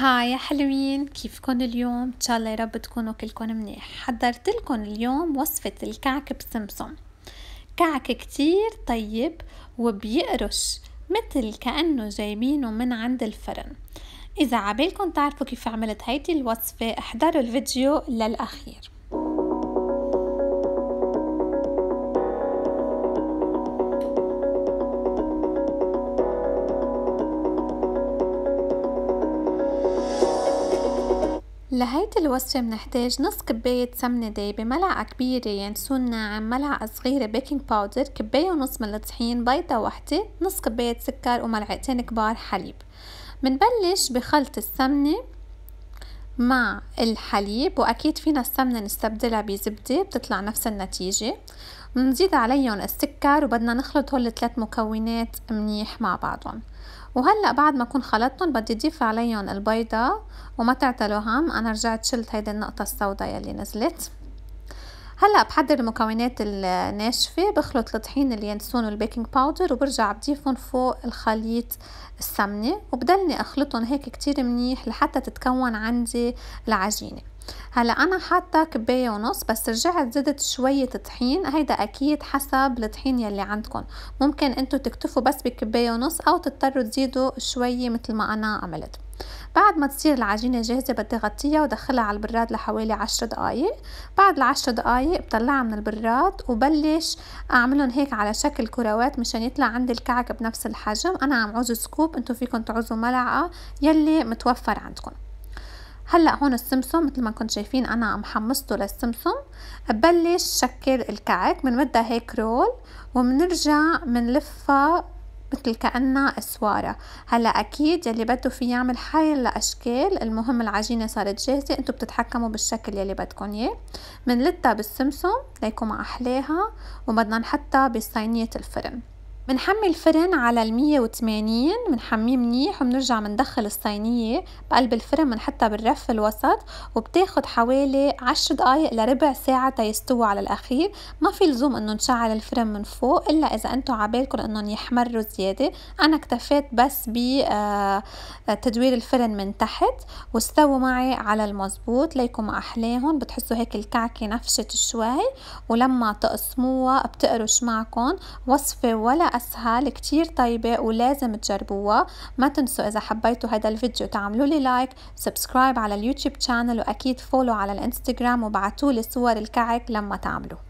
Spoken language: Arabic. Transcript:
هاي يا حلوين كيفكن اليوم ان شاء الله يا رب تكونوا كلكن منيح حضرت لكم اليوم وصفة الكعك بسمسم كعك كتير طيب وبيقرش مثل كأنه جايبينه من عند الفرن إذا عبالكن تعرفوا كيف عملت هيدي الوصفة احضروا الفيديو للأخير لهيدي الوصفة بنحتاج نص كباية سمنة دايبة ملعقة كبيرة ينسون يعني ناعم ملعقة صغيرة بيكنج باودر كباية ونص من الطحين بيضة وحدة نص كباية سكر وملعقتين كبار حليب بنبلش بخلط السمنة مع الحليب واكيد فينا السمنة نستبدلها بزبدة بتطلع نفس النتيجة بنزيد عليهم السكر وبدنا نخلط هول الثلاث مكونات منيح مع بعضهم وهلأ بعد ما أكون خلطتهم بدي أضيف عليهم البيضة وما تعتلوا هم أنا رجعت شلت هيدي النقطة السوداء يلي نزلت هلا بحضر المكونات الناشفه بخلط الطحين اليانسون والبيكنج باودر وبرجع بضيفهم فوق الخليط السمنه وبدلني اخلطهم هيك كتير منيح لحتى تتكون عندي العجينه هلا انا حاطه كبايه ونص بس رجعت زدت شويه طحين هيدا اكيد حسب الطحين يلي عندكم ممكن انتو تكتفوا بس بكبايه ونص او تضطروا تزيدوا شويه مثل ما انا عملت بعد ما تصير العجينة جاهزة بدي غطيها ودخلها على البراد لحوالي عشر دقايق بعد العشر دقايق بطلعها من البراد وبلش أعملهم هيك على شكل كروات مشان يطلع عندي الكعك بنفس الحجم أنا عم عوز سكوب انتو فيكن تعوزوا ملعقة يلي متوفر عندكم هلا هون السمسم مثل ما كنت شايفين انا عم حمصته للسمسم ببلش شكل الكعك بنمدها هيك رول وبنرجع بنلفها مثل كأنها أسوارة هلا أكيد يلي بده في يعمل حيل لأشكال المهم العجينة صارت جاهزة انتو بتتحكموا بالشكل يلي بدكن إياه منلتها بالسمسم ليكون مع أحلاها وبدنا نحطها بصينية الفرن بنحمي الفرن على ال 180 بنحميه منيح وبنرجع بندخل الصينيه بقلب الفرن بنحطها بالرف الوسط وبتاخد حوالي 10 دقائق لربع ساعه تيستوى على الاخير ما في لزوم انه نشعل الفرن من فوق الا اذا انتو عبالكم انهم يحمروا زياده انا اكتفيت بس بتدوير آه، الفرن من تحت واستووا معي على المزبوط ليكم احلاهم بتحسوا هيك الكعكه نفشت شوي ولما تقسموها بتقرش معكم وصفه ولا أسهل كتير طيبة ولازم تجربوها ما تنسوا إذا حبيتوا هذا الفيديو تعملوا لي لايك سبسكرايب على اليوتيوب شانل وأكيد فولو على الانستغرام وبعتولي صور الكعك لما تعملوه